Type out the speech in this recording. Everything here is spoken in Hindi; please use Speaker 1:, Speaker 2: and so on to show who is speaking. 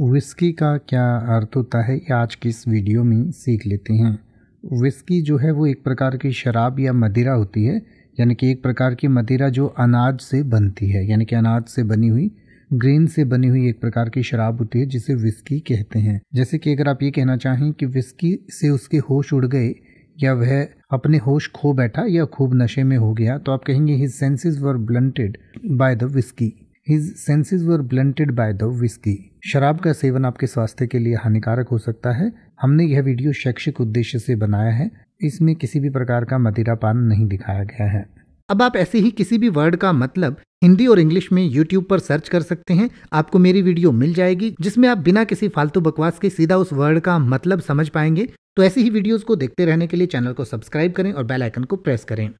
Speaker 1: विस्की का क्या अर्थ होता है ये आज की इस वीडियो में सीख लेते हैं विस्की जो है वो एक प्रकार की शराब या मदिरा होती है यानी कि एक प्रकार की मदिरा जो अनाज से बनती है यानी कि अनाज से बनी हुई ग्रेन से बनी हुई एक प्रकार की शराब होती है जिसे विस्की कहते हैं जैसे कि अगर आप ये कहना चाहें कि विस्की से उसके होश उड़ गए या वह अपने होश खो बैठा या खूब नशे में हो गया तो आप कहेंगे he senses were blunted by the whisky his senses were blunted by the whisky शराब का सेवन आपके स्वास्थ्य के लिए हानिकारक हो सकता है हमने यह वीडियो शैक्षिक उद्देश्य से बनाया है इसमें किसी भी प्रकार का मदिरापान नहीं दिखाया गया है अब आप ऐसे ही किसी भी वर्ड का मतलब हिंदी और इंग्लिश में YouTube पर सर्च कर सकते हैं आपको मेरी वीडियो मिल जाएगी जिसमें आप बिना किसी फालतू बकवास के सीधा उस वर्ड का मतलब समझ पाएंगे तो ऐसी ही वीडियोस को देखते रहने के लिए चैनल को सब्सक्राइब करें और बेल आइकन को प्रेस करें